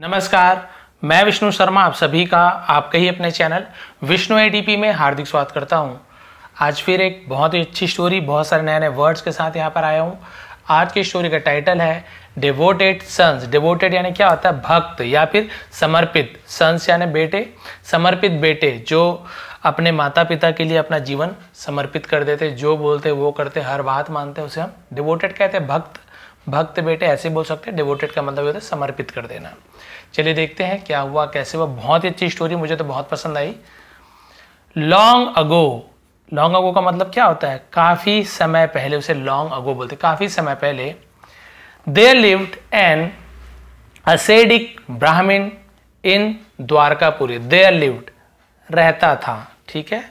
नमस्कार मैं विष्णु शर्मा आप सभी का आपके ही अपने चैनल विष्णु एडीपी में हार्दिक स्वागत करता हूँ आज फिर एक बहुत ही अच्छी स्टोरी बहुत सारे नए नए वर्ड्स के साथ यहाँ पर आया हूँ आज की स्टोरी का टाइटल है डिवोटेड सन्स डिवोटेड यानी क्या होता है भक्त या फिर समर्पित सन्स यानी बेटे समर्पित बेटे जो अपने माता पिता के लिए अपना जीवन समर्पित कर देते जो बोलते वो करते हर बात मानते उसे हम डिवोटेड कहते हैं भक्त भक्त बेटे ऐसे बोल सकते हैं डिवोटेड का मतलब होता है समर्पित कर देना चलिए देखते हैं क्या हुआ कैसे हुआ बहुत ही अच्छी स्टोरी मुझे तो बहुत पसंद I long ago long ago का मतलब क्या होता है काफ़ी समय पहले उसे लॉन्ग अगो बोलते काफ़ी समय पहले देर लिव्ड एन असेडिक ब्राह्मण इन द्वारकापुरी देयर लिव्ड रहता था ठीक है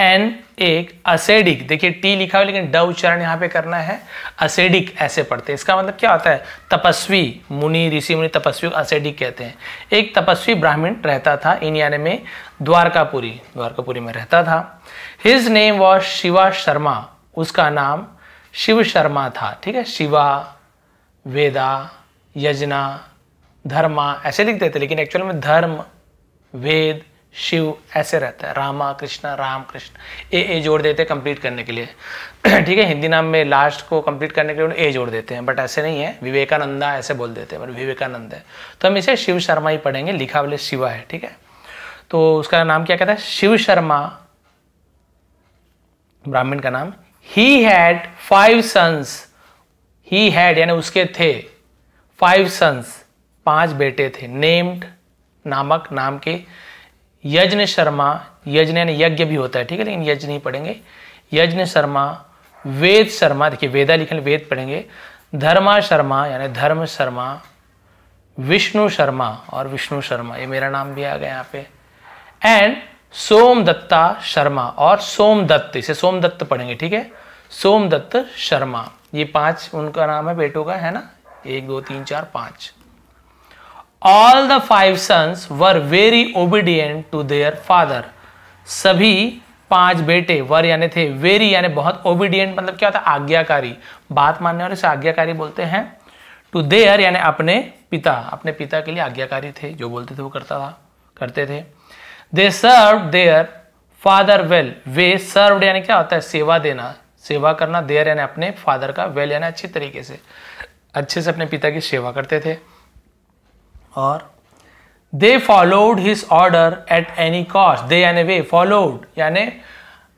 एन एक असेडिक देखिए टी लिखा हुआ लेकिन ड उच्चारण यहाँ पे करना है असेडिक ऐसे पढ़ते हैं इसका मतलब क्या होता है तपस्वी मुनि ऋषि मुनि तपस्वी असेडिक कहते हैं एक तपस्वी ब्राह्मण रहता था इन यानी में द्वारकापुरी द्वारकापुरी में रहता था his name was Shiva Sharma उसका नाम शिव शर्मा था ठीक है शिवा वेदा यजना धर्मा ऐसे लिखते थे लेकिन एक्चुअल में धर्म वेद शिव ऐसे रहता है रामा कृष्णा राम कृष्ण ए ए जोड़ देते हैं कंप्लीट करने के लिए ठीक है हिंदी नाम में लास्ट को कंप्लीट करने के लिए ए जोड़ देते हैं बट ऐसे नहीं है विवेकानंदा ऐसे बोल देते हैं बट विवेकानंद है तो हम इसे शिव शर्मा ही पढ़ेंगे लिखा बोले शिवा है ठीक है तो उसका नाम क्या कहता है शिव शर्मा ब्राह्मण का नाम he had five sons he had यानी उसके थे फाइव सन्स पांच बेटे थे नेम्ड नामक नाम के यज्ञ शर्मा यज्ञ यानी यज्ञ भी होता है ठीक है लेकिन यज्ञ नहीं पढ़ेंगे यज्ञ शर्मा वेद शर्मा देखिए वेदा लिखे वेद पढ़ेंगे धर्मा शर्मा यानी धर्म शर्मा विष्णु शर्मा और विष्णु शर्मा ये मेरा नाम भी आ गया यहाँ पे एंड सोमदत्ता शर्मा और सोमदत्त इसे सोमदत्त पढ़ेंगे ठीक है सोमदत्त शर्मा ये पांच उनका नाम है बेटों का है ना एक दो तीन चार पांच all the five sons were very obedient to their father सभी पांच बेटे वर यानी थे वेरी यानी बहुत ओबीडियंट मतलब क्या होता है आज्ञाकारी बात मानने वाले से आज्ञाकारी बोलते हैं टू देयर यानी अपने पिता अपने पिता के लिए आज्ञाकारी थे जो बोलते थे वो करता था करते थे they serve their father well वे सर्व यानी क्या होता है सेवा देना सेवा करना देयर यानी अपने फादर का वेल यानी अच्छी तरीके से अच्छे से अपने पिता की सेवा करते थे और they followed his order at any cost they यानी वे फॉलोड यानी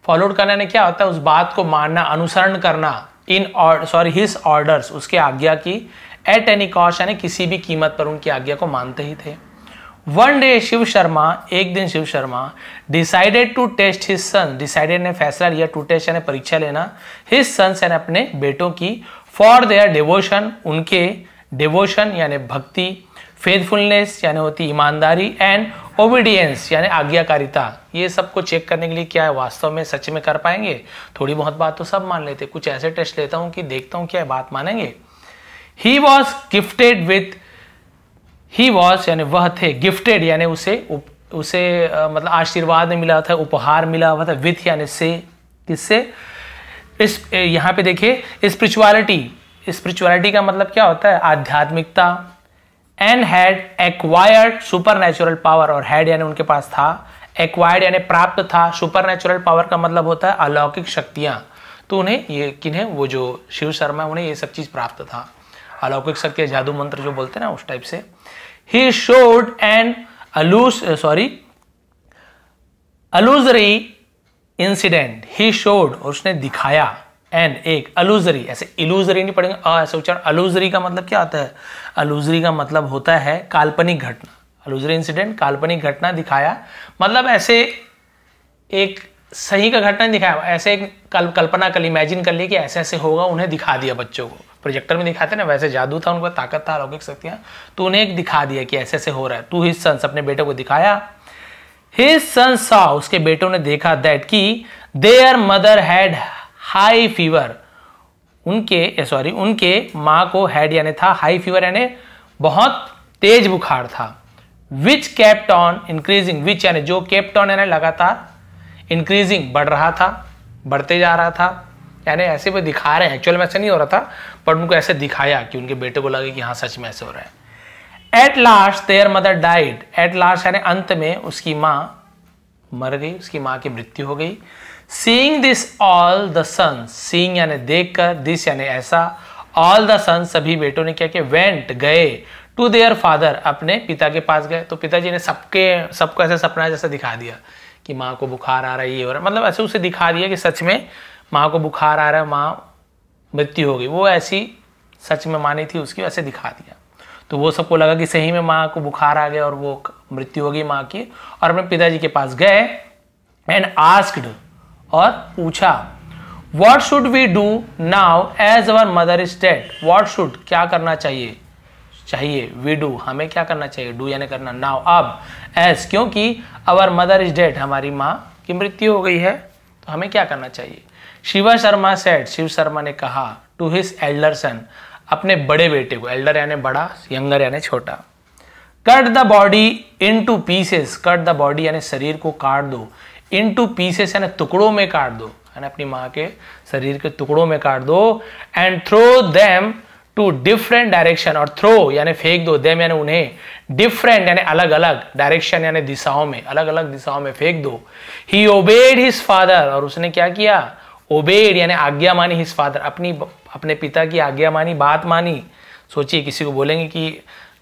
फॉलोड करना यानी क्या होता है उस बात को मानना अनुसरण करना इन सॉरी हिज ऑर्डर उसके आज्ञा की एट एनी कॉस्ट यानी किसी भी कीमत पर उनकी आज्ञा को मानते ही थे वन डे शिव शर्मा एक दिन Shiv Sharma decided to test his son decided ने फैसला लिया टू टेस्ट यानी परीक्षा लेना हिज सन्स यानी अपने बेटों की फॉर देयर डिवोशन उनके डिवोशन यानी भक्ति फेथफुलनेस यानी होती ईमानदारी एंड ओबीडियंस यानी आज्ञाकारिता ये सबको चेक करने के लिए क्या है वास्तव में सच में कर पाएंगे थोड़ी बहुत बात तो सब मान लेते कुछ ऐसे टेस्ट लेता हूँ कि देखता हूँ क्या है बात मानेंगे he was gifted with he was यानी वह थे गिफ्टेड यानी उसे उप, उसे आ, मतलब आशीर्वाद में मिला था उपहार मिला हुआ था विथ यानी से किससे इस यहाँ पे देखिए स्पिरिचुअलिटी स्पिरिचुअलिटी का मतलब क्या होता है आध्यात्मिकता and had acquired supernatural power और हैड यानी उनके पास था एक्वायर्ड यानी प्राप्त था सुपर नेचुरल पावर का मतलब होता है अलौकिक शक्तियां तो उन्हें ये किन्हें वो जो शिव शर्मा उन्हें ये सब चीज़ प्राप्त था अलौकिक शक्ति जादू मंत्र जो बोलते हैं ना उस टाइप से ही शोड एंड अलूस सॉरी अलूजरी इंसिडेंट ही शोड उसने दिखाया एन एक अलूजरी ऐसे इलूजरी नहीं पढ़ेंगे आ ऐसे उच्चारण अलूजरी का मतलब क्या होता है अलूजरी का मतलब होता है काल्पनिक घटना अलूजरी इंसिडेंट काल्पनिक घटना दिखाया मतलब ऐसे एक सही का घटना दिखाया ऐसे एक कल, कल्पना कर इमेजिन कर ली कि ऐसे ऐसे होगा उन्हें दिखा दिया बच्चों को प्रोजेक्टर में दिखाते ना वैसे जादू था उनको ताकत था अलौकिक शक्तियाँ तो उन्हें एक दिखा दिया कि ऐसे ऐसे हो रहा है तू हिज सन्स अपने बेटे को दिखाया हिज सन सा उसके बेटों ने देखा दैट की their mother had high fever उनके सॉरी eh, उनके माँ को हैड यानी था हाई फीवर यानी बहुत तेज बुखार था which kept on increasing which यानी जो केप्ट ऑन यानी लगातार इंक्रीजिंग बढ़ रहा था बढ़ते जा रहा था यानी ऐसे वो दिखा रहे हैं एक्चुअल में ऐसा नहीं हो रहा था पर उनको ऐसे दिखाया कि उनके बेटे को लगे कि हाँ सच में ऐसे हो रहा है at last their mother died at last यानी अंत में उसकी माँ मर गई उसकी माँ की मृत्यु हो गई seeing this all the son seeing यानी देख कर दिस यानी ऐसा ऑल द सन सभी बेटों ने क्या किया वेंट गए टू देयर फादर अपने पिता के पास गए तो पिताजी ने सबके सबको ऐसा सपना जैसा दिखा दिया कि माँ को बुखार आ रहा है ये हो रहा है मतलब ऐसे उसे दिखा दिया कि सच में माँ को बुखार आ रहा है माँ मृत्यु हो गई वो ऐसी सच में मानी थी उसकी वैसे दिखा दिया तो वो सबको लगा कि सही में माँ को बुखार आ गया और वो मृत्यु हो गई माँ की और अपने पिताजी के पास गए एंड आस्क्ड और पूछा what should we do now as our mother is dead what should क्या करना चाहिए चाहिए वी डू हमें क्या करना चाहिए डू यानी करना नाउ अब एज क्योंकि अवर मदर इज डेड हमारी माँ की मृत्यु हो गई है तो हमें क्या करना चाहिए शिवा शर्मा सेट शिव शर्मा ने कहा टू हिस एल्डर सन अपने बड़े बेटे को एल्डर यानी बड़ा यंगर यानी छोटा cut the body into pieces cut the body यानी शरीर को काट दो टू पीसेस यानी टुकड़ों में काट दो यानी अपनी माँ के शरीर के टुकड़ों में काट दो and throw them to different direction और थ्रो यानी फेंक दो देम यानी उन्हें डिफरेंट यानी अलग अलग डायरेक्शन यानी दिशाओं में अलग अलग दिशाओं में फेंक दो ही ओबेड हिज फादर और उसने क्या किया ओबेड यानी आज्ञा मानी हिज फादर अपनी अपने पिता की आज्ञा मानी बात मानी सोचिए किसी को बोलेंगे कि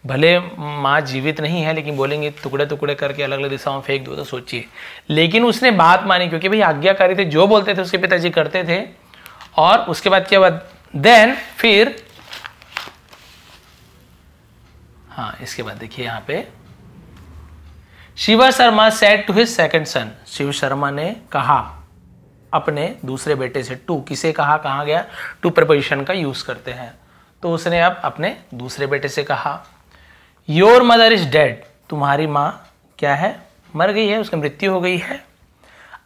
भले माँ जीवित नहीं है लेकिन बोलेंगे टुकड़े टुकड़े करके अलग अलग दिशाओं में फेंक दो तो सोचिए लेकिन उसने बात मानी क्योंकि भाई आज्ञाकारी थे जो बोलते थे उसके पिताजी करते थे और उसके बाद क्या बात देन फिर हाँ इसके बाद देखिए यहाँ पे Shiva Sharma said to his second son Shiv Sharma ने कहा अपने दूसरे बेटे से टू किसे कहा कहा गया टू प्रपोजिशन का यूज करते हैं तो उसने अब अपने दूसरे बेटे से कहा योर मदर इज डेड तुम्हारी माँ क्या है मर गई है उसकी मृत्यु हो गई है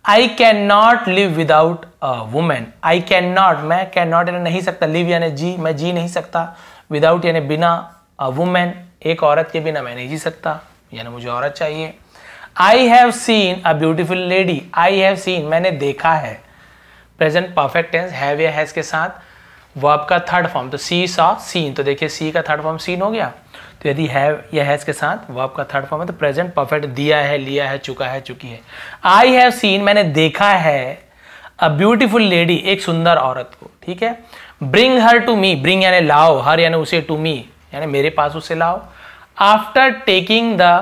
I can not live without a woman I can not मैं कैन नॉट यानी नहीं सकता लिव यानी जी मैं जी नहीं सकता विदाउट यानी बिना अ वुमेन एक औरत के बिना मैं नहीं जी सकता यानी मुझे औरत चाहिए I have seen a beautiful lady I have seen मैंने देखा है प्रेजेंट परफेक्ट टेंस हैव या हैज के साथ वर्ब का थर्ड फॉर्म तो सी सॉ सीन तो देखिए सी का थर्ड फॉर्म सीन हो गया तो यदि है या हैज़ के साथ वो आपका थर्ड फॉर्म है तो प्रेजेंट परफेक्ट दिया है लिया है चुका है चुकी है आई हैव सीन मैंने देखा है अ ब्यूटीफुल लेडी एक सुंदर औरत को ठीक है bring her to me bring यानी लाओ हर यानी उसे टू मी यानी मेरे पास उसे लाओ after taking the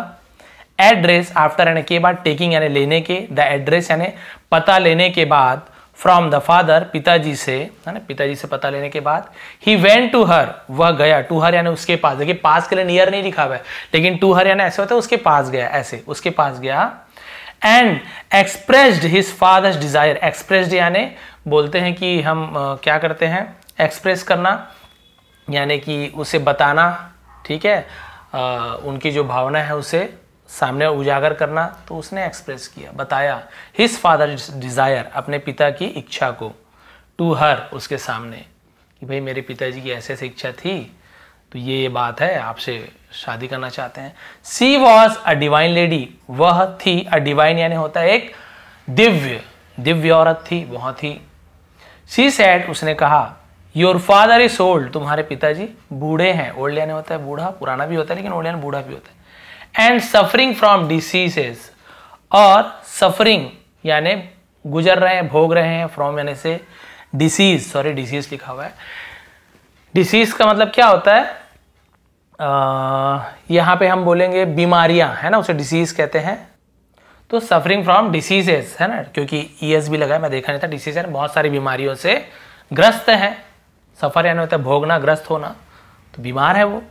address after यानी के बाद टेकिंग यानी लेने के द एड्रेस यानी पता लेने के बाद फ्रॉम द फादर पिताजी से है ना पिताजी से पता लेने के बाद ही वेंट टू हर वह गया टू हर यानी उसके पास देखिए पास के लिए नियर नहीं लिखा हुआ है लेकिन टू हर यानी ऐसे होता है उसके पास गया ऐसे उसके पास गया and expressed his father's desire expressed यानी बोलते हैं कि हम आ, क्या करते हैं एक्सप्रेस करना यानी कि उसे बताना ठीक है आ, उनकी जो भावना है उसे सामने उजागर करना तो उसने एक्सप्रेस किया बताया हिज फादर डिज़ायर अपने पिता की इच्छा को टू हर उसके सामने कि भाई मेरे पिताजी की ऐसे ऐसी इच्छा थी तो ये ये बात है आपसे शादी करना चाहते हैं she was a divine lady वह थी अ डिवाइन यानी होता है एक दिव्य दिव्य औरत थी बहुत ही सी सैड उसने कहा योर फादर इज ओल्ड तुम्हारे पिताजी बूढ़े हैं ओल्ड यानी होता है बूढ़ा पुराना भी होता है लेकिन ओल्ड यानी बूढ़ा भी होता है एंड सफरिंग फ्रॉम डिसीजेज और सफरिंग यानी गुजर रहे हैं भोग रहे हैं फ्रॉम यानी से डिसीज सॉरी डिसीज लिखा हुआ है डिसीज का मतलब क्या होता है यहाँ पे हम बोलेंगे बीमारियाँ है ना उसे डिसीज कहते हैं तो सफरिंग फ्रॉम डिसीजेज है ना क्योंकि ई e एस भी लगा है मैं देखा नहीं था डिसीज है बहुत सारी बीमारियों से ग्रस्त है सफ़र यानी होता है भोगना ग्रस्त होना तो बीमार है वो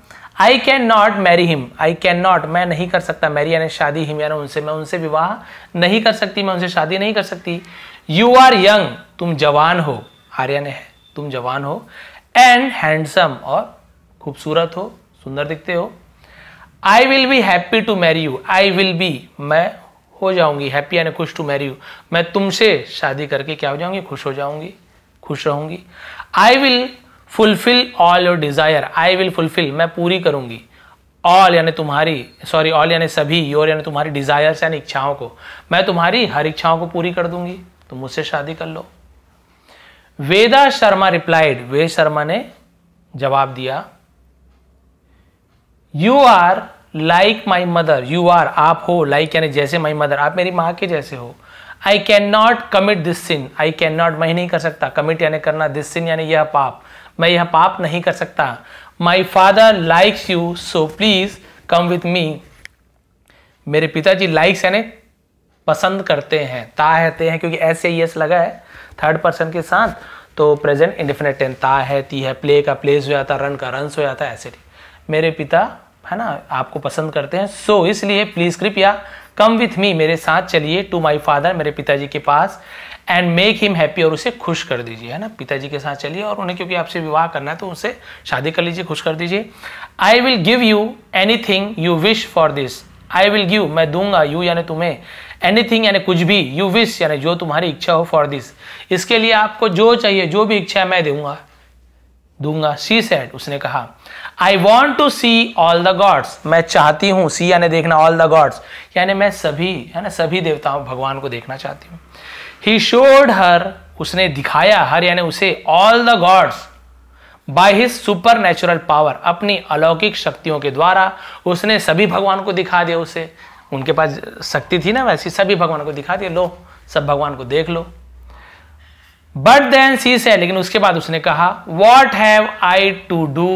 I can not marry him I can not मैं नहीं कर सकता मैरी यानी शादी हिम यानी उनसे मैं उनसे विवाह नहीं कर सकती मैं उनसे शादी नहीं कर सकती यू आर यंग तुम जवान हो आर्यन है तुम जवान हो एंड हैंडसम और खूबसूरत हो सुंदर दिखते हो I will be happy to marry you I will be मैं हो जाऊंगी हैप्पी यानी खुश टू मैरी यू मैं तुमसे शादी करके क्या हो जाऊंगी खुश हो जाऊंगी खुश रहूंगी I will fulfil all your desire I will fulfil मैं पूरी करूंगी ऑल यानी तुम्हारी सॉरी ऑल यानी सभी योर यानी तुम्हारी डिज़ायर्स यानी इच्छाओं को मैं तुम्हारी हर इच्छाओं को पूरी कर दूंगी तुम मुझसे शादी कर लो वेदा शर्मा रिप्लाइड वेद शर्मा ने जवाब दिया you are like my mother you are आप हो लाइक यानी जैसे माई मदर आप मेरी माँ के जैसे हो I can not commit this sin I can not मैं नहीं कर सकता कमिट यानी करना दिस सिन यानी यह पाप मैं यह पाप नहीं कर सकता my father likes you so please come with me मेरे पिताजी लाइक्स यानी पसंद करते हैं ताहते हैं क्योंकि ऐसे ही लगा है थर्ड पर्सन के साथ तो प्रेजेंट इंडिफिनेट टेन ता है प्ले का प्लेस हो जाता रन का रन हो जाता है ऐसे मेरे पिता है ना आपको पसंद करते हैं सो so, इसलिए प्लीज़ कृपया कम विथ मी मेरे साथ चलिए टू माई फादर मेरे पिताजी के पास एंड मेक हिम हैप्पी और उसे खुश कर दीजिए है ना पिताजी के साथ चलिए और उन्हें क्योंकि आपसे विवाह करना है तो उनसे शादी कर लीजिए खुश कर दीजिए I will give you anything you wish for this I will give मैं दूंगा यू यानी तुम्हें एनी थिंग यानी कुछ भी यू विश यानी जो तुम्हारी इच्छा हो फॉर दिस इसके लिए आपको जो चाहिए जो भी इच्छा है मैं दूंगा दूंगा सी सेट उसने कहा I want to see all the gods मैं चाहती हूँ सी यानी देखना ऑल द गॉड्स यानी मैं सभी है ना सभी देवताओं भगवान को देखना चाहती हूँ ही शोड हर उसने दिखाया हर यानी उसे all the gods by his supernatural power अपनी अलौकिक शक्तियों के द्वारा उसने सभी भगवान को दिखा दिया उसे उनके पास शक्ति थी ना वैसी सभी भगवान को दिखा दिया लो सब भगवान को देख लो बट देन सी से लेकिन उसके बाद उसने कहा what have I to do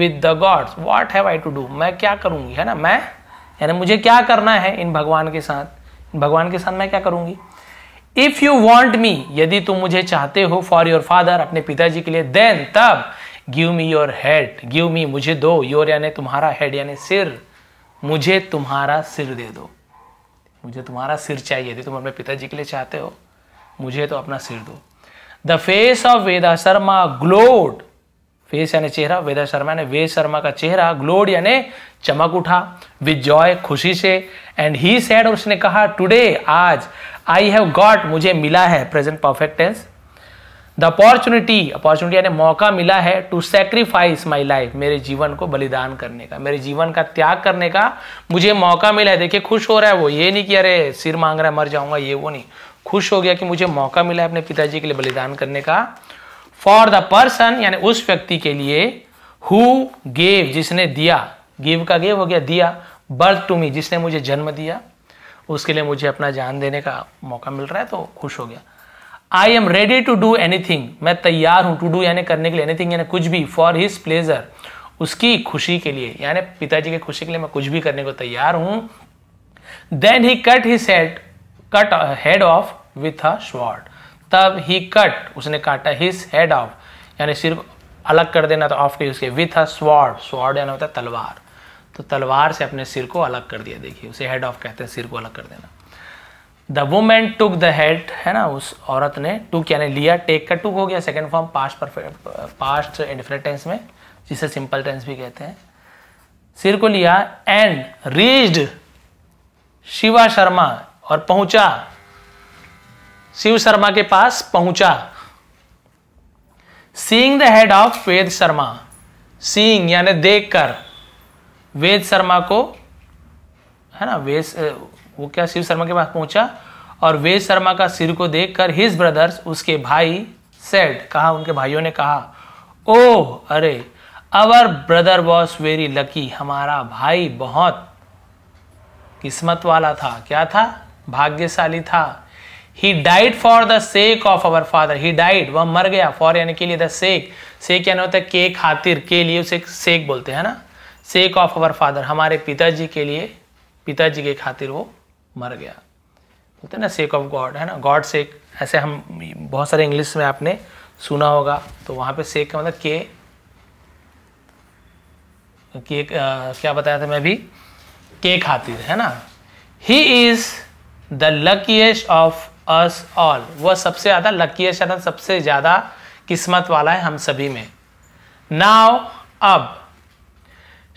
with the gods what have I to do मैं क्या करूंगी है ना मैं यानी मुझे क्या करना है इन भगवान के साथ भगवान के साथ मैं क्या करूंगी इफ यू वॉन्ट मी यदि तुम मुझे चाहते हो फॉर योर फादर अपने पिताजी के लिए देन तब give me your head give me मुझे दो योर यानी तुम्हारा हेड यानी सिर मुझे तुम्हारा सिर दे दो मुझे तुम्हारा सिर चाहिए यदि तुम अपने पिताजी के लिए चाहते हो मुझे तो अपना सिर दो the face of Veda Sharma glowed face यानी चेहरा वेदा शर्मा यानी वेद शर्मा का चेहरा ग्लोड यानी चमक उठा विद जॉय खुशी से एंड ही सैड और उसने कहा टुडे आज आई हैव गॉट मुझे मिला है present perfect tense the opportunity opportunity यानी मौका मिला है टू सेक्रीफाइस माई लाइफ मेरे जीवन को बलिदान करने का मेरे जीवन का त्याग करने का मुझे मौका मिला है देखिए खुश हो रहा है वो ये नहीं कि अरे सिर मांग रहा है मर जाऊंगा ये वो नहीं खुश हो गया कि मुझे मौका मिला है अपने पिताजी के लिए बलिदान करने का फॉर द पर्सन यानी उस व्यक्ति के लिए हु गेव जिसने दिया गिव का गेव हो गया दिया बर्थ टू मी जिसने मुझे जन्म दिया उसके लिए मुझे अपना जान देने का मौका मिल रहा है तो खुश हो गया I am ready to do anything मैं तैयार हूँ टू डू यानी करने के लिए एनीथिंग यानी कुछ भी फॉर हिज प्लेजर उसकी खुशी के लिए यानी पिताजी की खुशी के लिए मैं कुछ भी करने को तैयार हूँ then he cut his head cut head off with a sword तब ही कट उसने काटा हिज हेड ऑफ यानी सिर्फ अलग कर देना था ऑफ के उसके विथ अ स्वॉर्ड स्वॉर्ड यानी होता है तलवार तो तलवार से अपने सिर को अलग कर दिया देखिए उसे हेड ऑफ कहते हैं सिर को अलग कर देना the woman took the head है ना उस औरत ने टुक यानी लिया टेक का टुक हो गया second form past perfect past indefinite tense में जिसे सिंपल टेंस भी कहते हैं सिर को लिया एंड रीच्ड शिवा शर्मा और पहुंचा शिव शर्मा के पास पहुंचा seeing the head of Ved Sharma seeing यानी देखकर वेद शर्मा को है ना वेद वो क्या शिव शर्मा के पास पहुंचा और वेद शर्मा का सिर को देख कर हिज ब्रदर्स उसके भाई सेड कहा उनके भाइयों ने कहा ओह अरे our brother was very lucky हमारा भाई बहुत किस्मत वाला था क्या था भाग्यशाली था he died for the sake of our father he died वह मर गया फॉर यानी के लिए द सेक सेक यानी होता है के खातिर के लिए उसे सेक बोलते हैं ना सेक ऑफ अवर फादर हमारे पिताजी के लिए पिताजी के खातिर वो मर गया बोलते हैं ना सेक ऑफ गॉड है ना गॉड सेक ऐसे हम बहुत सारे इंग्लिश में आपने सुना होगा तो वहाँ पे सेक का मतलब के के आ, क्या बताया था मैं अभी के खातिर है ना he is the luckiest of us all वह सबसे ज़्यादा लकीस्ट अर्थात सबसे ज़्यादा किस्मत वाला है हम सभी में नाव अब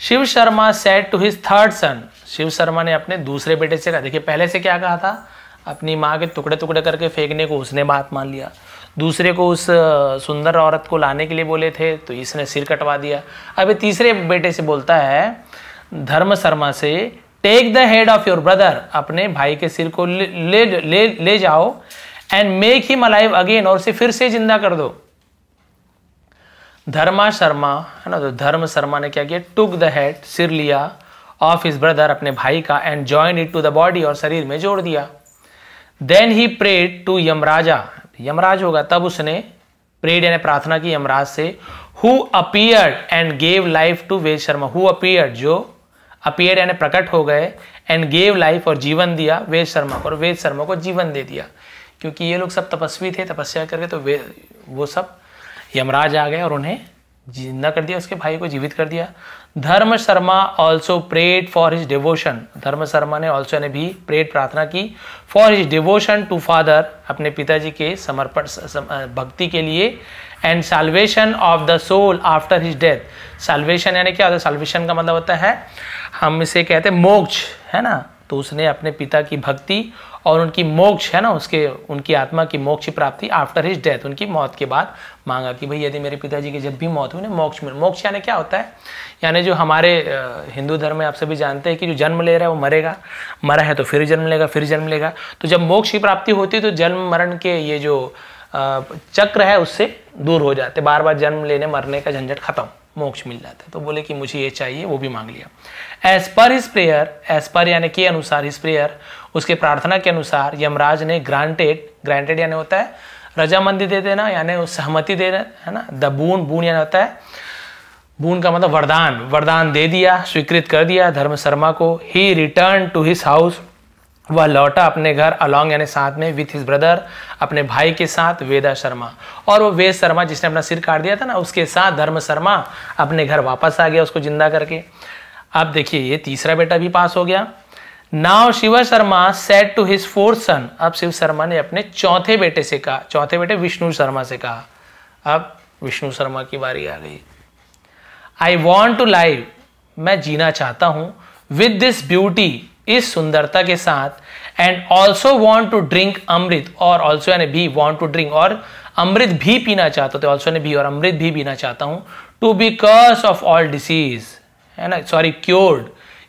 Shiv Sharma said to his third son Shiv Sharma ने अपने दूसरे बेटे से कहा देखिए पहले से क्या कहा था अपनी माँ के टुकड़े टुकड़े करके फेंकने को उसने बात मान लिया दूसरे को उस सुंदर औरत को लाने के लिए बोले थे तो इसने सिर कटवा दिया अब ये तीसरे बेटे से बोलता है धर्म शर्मा से take the head of your brother अपने भाई के सिर को ले ले ले, ले जाओ and make him alive again और उसे फिर से जिंदा कर दो धर्मा शर्मा है ना तो धर्म शर्मा ने क्या किया टुक द हेड सिर लिया ऑफ इज ब्रदर अपने भाई का and join it to the body और शरीर में जोड़ दिया then he prayed to Yamaraja Yamraj होगा तब उसने प्रेड यानी प्रार्थना की यमराज से who appear and gave life to Ved Sharma who appear जो अपियर यानी प्रकट हो गए एंड गेव लाइफ और जीवन दिया वेद शर्मा को और वेद शर्मा को जीवन दे दिया क्योंकि ये लोग सब तपस्वी थे तपस्या करके तो वे वो सब यमराज आ गए और उन्हें जिंदा कर दिया उसके भाई को जीवित कर दिया Dharma Sharma also prayed for his devotion Dharma Sharma ने ऑल्सो ने भी प्रेड प्रार्थना की for his devotion to father अपने पिताजी के समर्पण भक्ति के लिए and salvation of the soul after his death salvation यानी क्या होता है साल्वेशन का मतलब होता है हम इसे कहते हैं मोक्ष है ना तो उसने अपने पिता की भक्ति और उनकी मोक्ष है ना उसके उनकी आत्मा की मोक्ष प्राप्ति आफ्टर हिज डेथ उनकी मौत के बाद मांगा कि भाई यदि मेरे पिताजी की जब भी मौत हुई मोक्ष मिल मोक्ष यानी क्या होता है यानी जो हमारे हिंदू धर्म में आप सभी जानते हैं कि जो जन्म ले रहा है वो मरेगा मरा है तो फिर जन्म लेगा फिर जन्म लेगा तो जब मोक्ष की प्राप्ति होती है तो जन्म मरण के ये जो चक्र है उससे दूर हो जाते बार बार जन्म लेने मरने का झंझट खत्म मोक्ष मिल जाता है तो बोले कि मुझे ये चाहिए वो भी मांग लिया as per his prayer as per यानी के अनुसार हिज प्रेयर उसके प्रार्थना के अनुसार यमराज ने ग्रांटेड ग्रांटेड यानी होता है रजामंदी दे देना यानी सहमति दे देना है ना द बून बून यानी होता है बून का मतलब वरदान वरदान दे दिया स्वीकृत कर दिया धर्म शर्मा को he return to his house वह लौटा अपने घर अलोंग यानी साथ में विथ हिज ब्रदर अपने भाई के साथ वेदा शर्मा और वो वेद शर्मा जिसने अपना सिर काट दिया था ना उसके साथ धर्म शर्मा अपने घर वापस आ गया उसको जिंदा करके अब देखिए ये तीसरा बेटा भी पास हो गया now Shiv Sharma said to his fourth son अब शिव शर्मा ने अपने चौथे बेटे से कहा चौथे बेटे विष्णु शर्मा से कहा अब विष्णु शर्मा की बारी आ गई आई वॉन्ट टू लाइव मैं जीना चाहता हूं विद दिस ब्यूटी इस सुंदरता के साथ and also want to drink amrit और ऑल्सो यानी भी वॉन्ट टू ड्रिंक और अमृत भी पीना चाहता तो ऑल्सो यानी भी और अमृत भी पीना चाहता हूँ to because of all disease है ना सॉरी क्योर्ड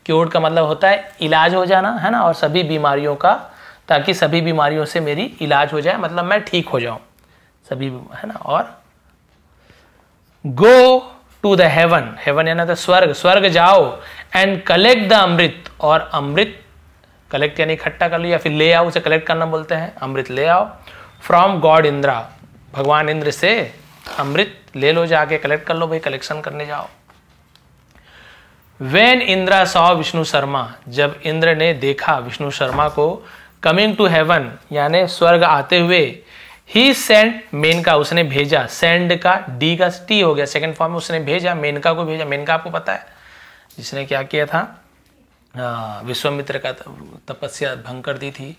क्योर्ड का मतलब होता है इलाज हो जाना है ना और सभी बीमारियों का ताकि सभी बीमारियों से मेरी इलाज हो जाए मतलब मैं ठीक हो जाऊं सभी है ना और go to the heaven heaven यानी तो स्वर्ग स्वर्ग जाओ एंड कलेक्ट द अमृत और अमृत कलेक्ट यानी इकट्ठा कर लिया फिर ले आओ उसे कलेक्ट करना बोलते हैं अमृत ले आओ फ्रॉम गॉड इंद्रा भगवान इंद्र से अमृत ले लो जाके कलेक्ट कर लो भाई कलेक्शन करने जाओ वेन इंद्रा सॉ विष्णु शर्मा जब इंद्र ने देखा विष्णु शर्मा को कमिंग टू हेवन यानी स्वर्ग आते हुए ही सेंड मेनका उसने भेजा सेंड का डी का टी हो गया सेकंड फॉर्म में उसने भेजा मेनका को भेजा मेनका आपको पता है जिसने क्या किया था विश्वामित्र का तपस्या भंग कर दी थी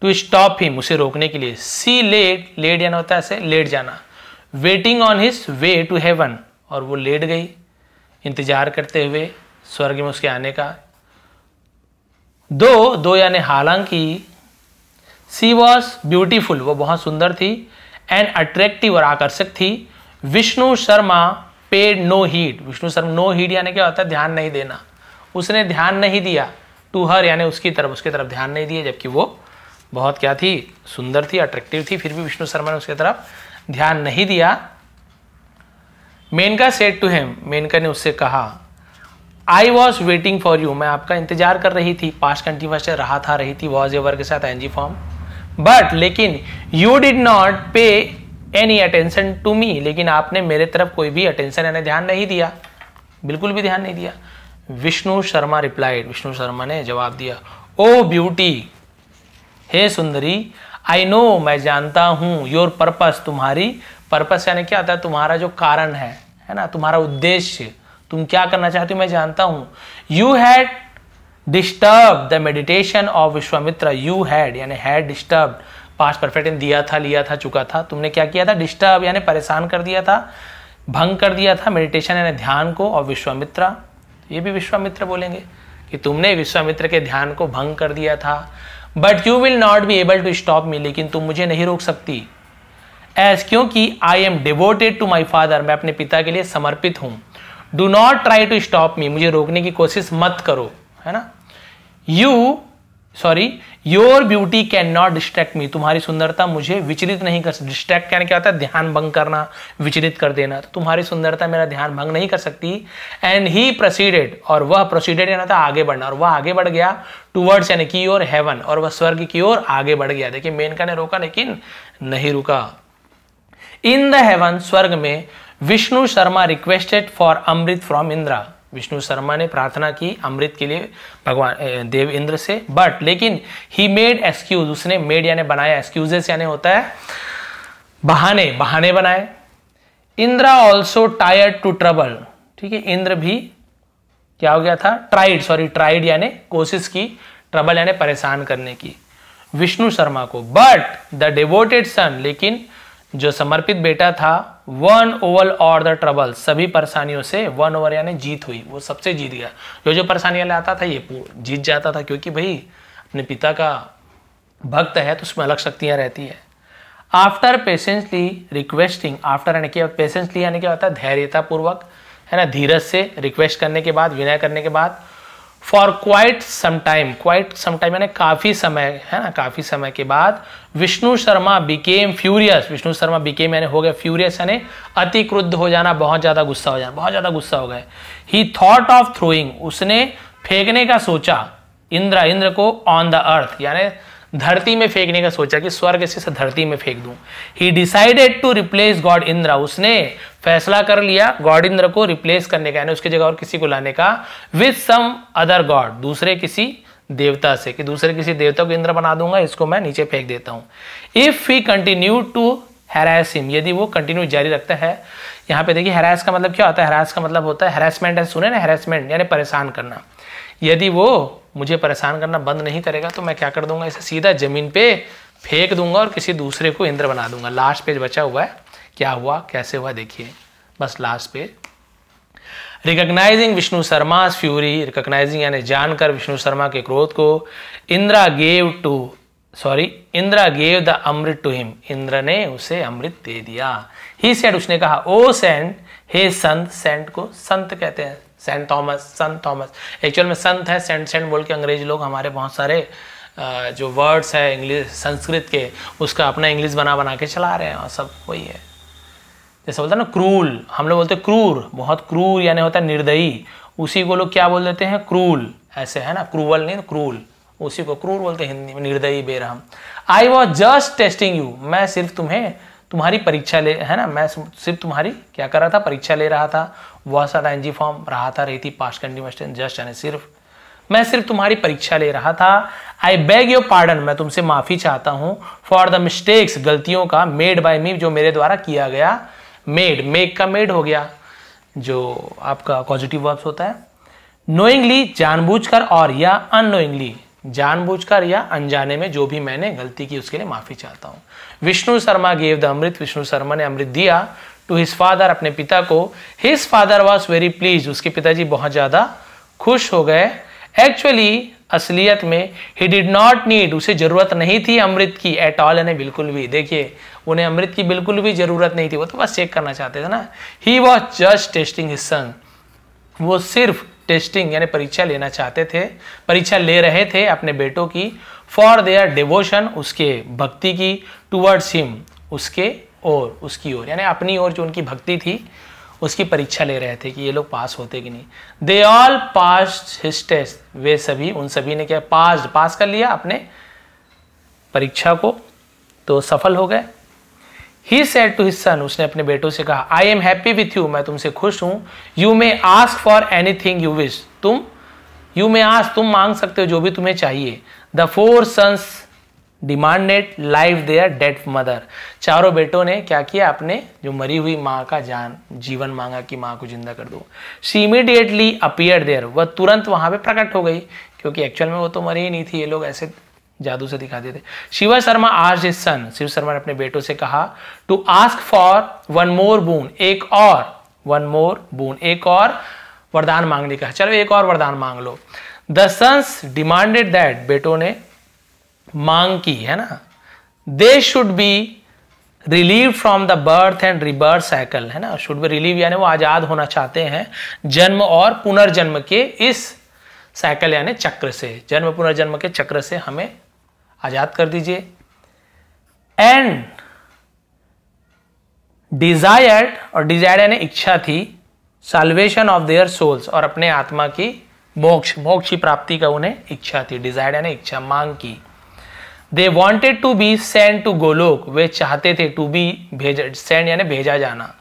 टू स्टॉप हिम उसे रोकने के लिए सी लेट लेट जाना होता है ऐसे लेट जाना waiting on his way to heaven और वो लेट गई इंतजार करते हुए स्वर्ग में उसके आने का दो दो यानी हालांकि सी वॉज ब्यूटीफुल वो बहुत सुंदर थी एंड अट्रैक्टिव और आकर्षक थी Vishnu Sharma paid no heed Vishnu Sharma no heed यानी क्या होता है ध्यान नहीं देना उसने ध्यान नहीं दिया टू हर यानी उसकी तरफ उसकी तरफ ध्यान नहीं दिए जबकि वो बहुत क्या थी सुंदर थी अट्रैक्टिव थी फिर भी विष्णु शर्मा ने उसकी तरफ ध्यान नहीं दिया Menaka said to him Menaka ने उससे कहा I was waiting for you मैं आपका इंतजार कर रही थी पास्ट कंटिन्यूस रहा था रही थी वॉज एवर के साथ एनजी फॉर्म बट लेकिन you did not pay any attention to me लेकिन आपने मेरे तरफ कोई भी अटेंशन यानी ध्यान नहीं दिया बिल्कुल भी ध्यान नहीं दिया विष्णु शर्मा रिप्लाइड विष्णु शर्मा ने जवाब दिया ओ ब्यूटी हे सुंदरी आई नो मैं जानता हूँ योर पर्पस तुम्हारी पर्पस यानी क्या आता है तुम्हारा जो कारण है है ना तुम्हारा उद्देश्य तुम क्या करना चाहते हो मैं जानता हूँ you had disturb the meditation of Vishwamitra you had यानी हैड डिस्टर्ब पास परफेक्ट इन दिया था लिया था चुका था तुमने क्या किया था डिस्टर्ब यानी परेशान कर दिया था भंग कर दिया था मेडिटेशन यानी ध्यान को और विश्वामित्रा ये भी विश्वामित्र बोलेंगे कि तुमने विश्वामित्र के ध्यान को भंग कर दिया था but you will not be able to stop me लेकिन तुम मुझे नहीं रोक सकती एज क्योंकि I am devoted to my father मैं अपने पिता के लिए समर्पित हूं do not try to stop me मुझे रोकने की कोशिश मत करो है ना you sorry your beauty can not distract me तुम्हारी सुंदरता मुझे विचलित नहीं कर डिस्ट्रैक्ट क्या क्या होता है ध्यान भंग करना विचलित कर देना तो तुम्हारी सुंदरता मेरा ध्यान भंग नहीं कर सकती एंड ही प्रोसीडेड और वह प्रोसीडेड यानी था आगे बढ़ना और वह आगे बढ़ गया टूवर्ड्स यानी कि ओर हेवन और वह स्वर्ग की ओर आगे बढ़ गया देखिए मेनका ने रोका लेकिन नहीं रुका इन द हेवन स्वर्ग में Vishnu Sharma requested for amrit from Indra Vishnu Sharma ने प्रार्थना की अमृत के लिए भगवान देव इंद्र से बट लेकिन ही मेड एक्सक्यूज उसने मेड यानी बनाया एक्सक्यूजेस यानी होता है बहाने बहाने बनाए Indra also tired to trouble ठीक है इंद्र भी क्या हो गया था ट्राइड सॉरी ट्राइड यानी कोशिश की ट्रबल यानी परेशान करने की विष्णु शर्मा को बट द डेवोटेड सन लेकिन जो समर्पित बेटा था won over all the trouble सभी परेशानियों से वन ओवर यानी जीत हुई वो सबसे जीत गया जो जो परेशानियां लाता था ये जीत जाता था क्योंकि भाई अपने पिता का भक्त है तो उसमें अलग शक्तियां रहती है आफ्टर पेशेंसली रिक्वेस्टिंग आफ्टर यानी क्या पेशेंसली यानी क्या होता है धैर्यतापूर्वक है ना धीरज से रिक्वेस्ट करने के बाद विनय करने के बाद for quite some time quite some time यानी काफ़ी समय है ना काफ़ी समय के बाद Vishnu Sharma became furious Vishnu Sharma became यानी हो गया फ्यूरियस यानी अति क्रुद्ध हो जाना बहुत ज़्यादा गुस्सा हो जाना बहुत ज़्यादा गुस्सा हो गए ही थॉट ऑफ थ्रोइंग उसने फेंकने का सोचा इंद्र इंद्र को ऑन द अर्थ यानी धरती में फेंकने का सोचा कि स्वर्ग से धरती में फेंक दूं he decided to replace god Indra उसने फैसला कर लिया गॉड इंद्र को रिप्लेस करने का यानी उसकी जगह और किसी को लाने का विथ सम अदर गॉड दूसरे किसी देवता से कि दूसरे किसी देवता को इंद्र बना दूंगा इसको मैं नीचे फेंक देता हूं if he continue to harass him यदि वो कंटिन्यू जारी रखता है यहाँ पे देखिए हेरास का मतलब क्या होता है हेरास का मतलब होता है हेरासमेंट है सुने ना हेरासमेंट यानी परेशान करना यदि वो मुझे परेशान करना बंद नहीं करेगा तो मैं क्या कर दूंगा इसे सीधा ज़मीन पे फेंक दूंगा और किसी दूसरे को इंद्र बना दूंगा लास्ट पेज बचा हुआ है क्या हुआ कैसे हुआ देखिए बस last page recognising Vishnu Sharma fury recognising यानी जानकर विष्णु शर्मा के क्रोध को Indira gave to sorry Indra gave the amrit to him Indra ने उसे अमृत दे दिया ही सेंट उसने कहा ओ oh, सेंट हे संत सेंट को संत कहते हैं सेंट थॉमस संत थॉमस एक्चुअल में संत है सेंट सेंट बोल के अंग्रेज लोग हमारे बहुत सारे जो वर्ड्स है इंग्लिश संस्कृत के उसका अपना इंग्लिश बना बना के चला रहे हैं और सब वही है जैसे बोलते हैं ना क्रूल हम लोग बोलते हैं क्रूर बहुत क्रूर यानी होता है निर्दयी उसी को लोग क्या बोल देते हैं क्रूल ऐसे है ना क्रूवल नहीं क्रूल उसी को क्रूर बोलते हैं हिंदी में निर्दयी बेरहम I was just testing you मैं सिर्फ तुम्हें तुम्हारी परीक्षा ले है ना मैं सिर्फ तुम्हारी क्या कर रहा था परीक्षा ले रहा था वह सा था जी फॉर्म रहा था रही थी पास्ट कंटिन्यूशन जस्ट यानी सिर्फ मैं सिर्फ तुम्हारी परीक्षा ले रहा था आई बेग योर पार्डन मैं तुमसे माफी चाहता हूं फॉर द मिस्टेक्स गलतियों का मेड बाय मी जो मेरे द्वारा किया गया मेड मेक का मेड हो गया जो आपका पॉजिटिव वर्ब्स होता है नोइंगली जानबूझकर और या अनोइंगली जानबूझकर या अनजाने में जो भी मैंने गलती की उसके लिए माफ़ी चाहता हूँ विष्णु शर्मा गेव द अमृत विष्णु शर्मा ने अमृत दिया टू हिज फादर अपने पिता को his father was very pleased उसके पिताजी बहुत ज़्यादा खुश हो गए एक्चुअली असलियत में ही डिड नॉट नीड उसे ज़रूरत नहीं थी अमृत की एट ऑल यानी बिल्कुल भी देखिए उन्हें अमृत की बिल्कुल भी ज़रूरत नहीं थी वो तो बस चेक करना चाहते थे ना he was just testing his son वो सिर्फ टेस्टिंग यानी परीक्षा लेना चाहते थे परीक्षा ले रहे थे अपने बेटों की फॉर देयर डिवोशन उसके भक्ति की टूवर्ड्स हिम उसके और उसकी ओर यानी अपनी ओर जो उनकी भक्ति थी उसकी परीक्षा ले रहे थे कि ये लोग पास होते कि नहीं they all pass his test वे सभी उन सभी ने क्या पास पास कर लिया अपने परीक्षा को तो सफल हो गए ही सेट टू हिस्सन उसने अपने बेटों से कहा I am happy with you मैं तुमसे खुश हूं you may ask for anything you wish तुम यू मे आस्क तुम मांग सकते हो जो भी तुम्हें चाहिए the four sons demanded life their dead mother चारों बेटों ने क्या किया अपने जो मरी हुई माँ का जान जीवन मांगा कि माँ को जिंदा कर दो शी इमीडिएटली अपियर देयर वह तुरंत वहां पर प्रकट हो गई क्योंकि एक्चुअल में वो तो मरी ही नहीं थी ये लोग ऐसे जादू से दिखा देते शिवा शर्मा आज इज सन शिव शर्मा ने अपने बेटों से कहा to ask for one more boon एक और वन मोर बून एक और वरदान मांगने का चलो एक और वरदान मांग लो द सन्स डिमांडेड दैट बेटों ने मांग की है ना they should be relieve from the birth and rebirth cycle है ना शुड बी रिलीव यानी वो आजाद होना चाहते हैं जन्म और पुनर्जन्म के इस साइकिल यानी चक्र से जन्म पुनर्जन्म के चक्र से हमें आजाद कर दीजिए एंड डिजायर्ड और डिजायर यानी इच्छा थी सालवेशन ऑफ देयर सोल्स और अपने आत्मा की मोक्ष मोक्ष की प्राप्ति का उन्हें इच्छा थी डिजायर यानी इच्छा मांग की they wanted to be send to Golok वे चाहते थे टू बी भेज सेंड यानी भेजा जाना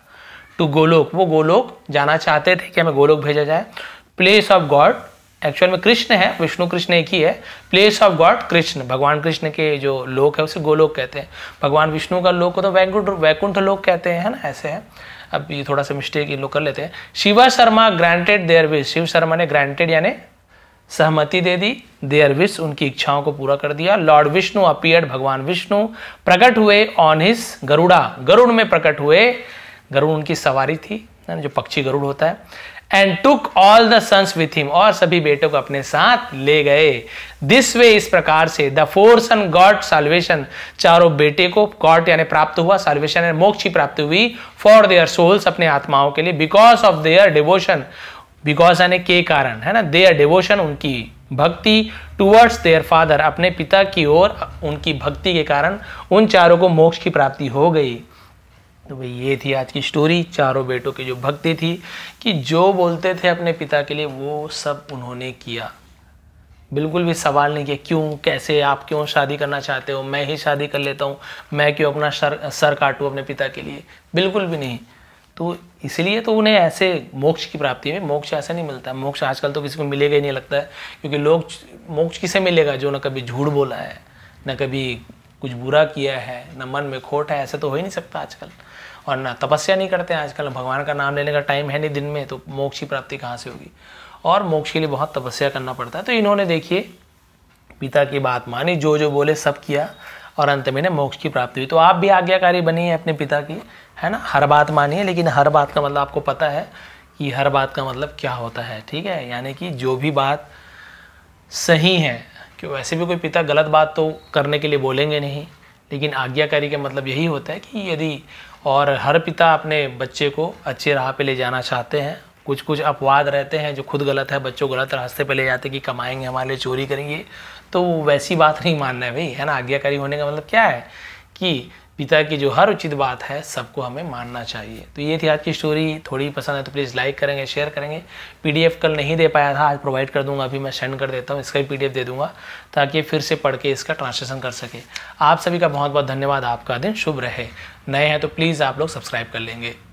टू गोलोक वो गोलोक जाना चाहते थे कि हमें गोलोक भेजा जाए प्लेस ऑफ गॉड एक्चुअल में कृष्ण है विष्णु कृष्ण एक ही है प्लेस ऑफ गॉड कृष्ण भगवान कृष्ण के जो लोक है उसे गोलोक कहते हैं भगवान विष्णु का लोक को तो वैकुंठ वैकुंठ लोक कहते हैं है ना ऐसे है अब ये थोड़ा सा मिस्टेक ये लोग कर लेते हैं Shiva Sharma granted their wish Shiv Sharma ने ग्रांटेड यानी सहमति दे दी देयर विश उनकी इच्छाओं को पूरा कर दिया लॉर्ड विष्णु अपियर्ड भगवान विष्णु प्रकट हुए ऑन हिस गरुड़ा गरुड़ में प्रकट हुए गरुड़ उनकी सवारी थी जो पक्षी गरुड़ होता है and took all the sons with him और सभी बेटों को अपने साथ ले गए दिस वे इस प्रकार से the four son got salvation चारों बेटे को गॉड यानी प्राप्त हुआ साल्वेशन यानी मोक्ष प्राप्त हुई फॉर देयर सोल्स अपने आत्माओं के लिए because of their devotion because यानी के कारण है ना देयर डिवोशन उनकी भक्ति टूवर्ड्स देयर फादर अपने पिता की ओर उनकी भक्ति के कारण उन चारों को मोक्ष की प्राप्ति हो गई तो भाई ये थी आज की स्टोरी चारों बेटों की जो भक्ति थी कि जो बोलते थे अपने पिता के लिए वो सब उन्होंने किया बिल्कुल भी सवाल नहीं किया क्यों कैसे आप क्यों शादी करना चाहते हो मैं ही शादी कर लेता हूँ मैं क्यों अपना सर सर काटूँ अपने पिता के लिए बिल्कुल भी नहीं तो इसलिए तो उन्हें ऐसे मोक्ष की प्राप्ति में मोक्ष ऐसा नहीं मिलता मोक्ष आजकल तो किसी को मिलेगा ही नहीं लगता है क्योंकि लोग मोक्ष किसे मिलेगा जो ना कभी झूठ बोला है ना कभी कुछ बुरा किया है ना मन में खोट है ऐसा तो हो ही नहीं सकता आजकल और ना तपस्या नहीं करते हैं आजकल भगवान का नाम लेने का टाइम है नहीं दिन में तो मोक्ष की प्राप्ति कहाँ से होगी और मोक्ष के लिए बहुत तपस्या करना पड़ता है तो इन्होंने देखिए पिता की बात मानी जो जो बोले सब किया और अंत में ने मोक्ष की प्राप्ति हुई तो आप भी आज्ञाकारी बनी है अपने पिता की है ना हर बात मानिए लेकिन हर बात का मतलब आपको पता है कि हर बात का मतलब क्या होता है ठीक है यानी कि जो भी बात सही है कि वैसे भी कोई पिता गलत बात तो करने के लिए बोलेंगे नहीं लेकिन आज्ञाकारी का मतलब यही होता है कि यदि और हर पिता अपने बच्चे को अच्छे राह पे ले जाना चाहते हैं कुछ कुछ अपवाद रहते हैं जो खुद गलत है बच्चों को गलत रास्ते पे ले जाते कि कमाएंगे हमारे लिए चोरी करेंगे तो वैसी बात नहीं मानना है भाई है ना आज्ञाकारी होने का मतलब क्या है कि पिता की जो हर उचित बात है सबको हमें मानना चाहिए तो ये थी आज की स्टोरी थोड़ी पसंद है तो प्लीज़ लाइक करेंगे शेयर करेंगे पीडीएफ कल नहीं दे पाया था आज प्रोवाइड कर दूंगा अभी मैं सेंड कर देता हूँ इसका भी पीडीएफ दे दूंगा ताकि फिर से पढ़ के इसका ट्रांसलेशन कर सके आप सभी का बहुत बहुत धन्यवाद आपका दिन शुभ रहे नए हैं तो प्लीज़ आप लोग सब्सक्राइब कर लेंगे